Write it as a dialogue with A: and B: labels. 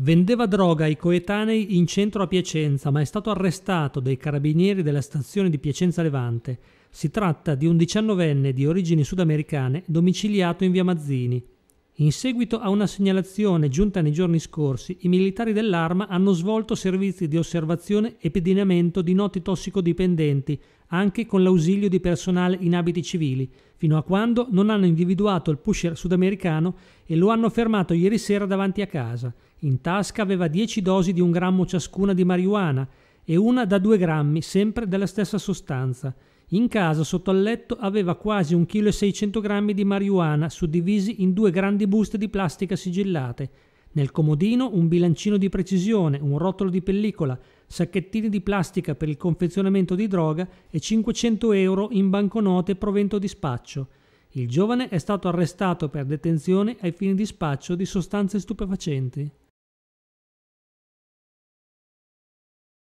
A: Vendeva droga ai coetanei in centro a Piacenza, ma è stato arrestato dai carabinieri della stazione di Piacenza Levante. Si tratta di un diciannovenne di origini sudamericane domiciliato in via Mazzini. In seguito a una segnalazione giunta nei giorni scorsi, i militari dell'arma hanno svolto servizi di osservazione e pedinamento di noti tossicodipendenti, anche con l'ausilio di personale in abiti civili, fino a quando non hanno individuato il pusher sudamericano e lo hanno fermato ieri sera davanti a casa. In tasca aveva 10 dosi di un grammo ciascuna di marijuana e una da 2 grammi, sempre della stessa sostanza. In casa, sotto al letto, aveva quasi 1,6 kg di marijuana, suddivisi in due grandi buste di plastica sigillate. Nel comodino un bilancino di precisione, un rotolo di pellicola, sacchettini di plastica per il confezionamento di droga e 500 euro in banconote provento di spaccio. Il giovane è stato arrestato per detenzione ai fini di spaccio di sostanze stupefacenti.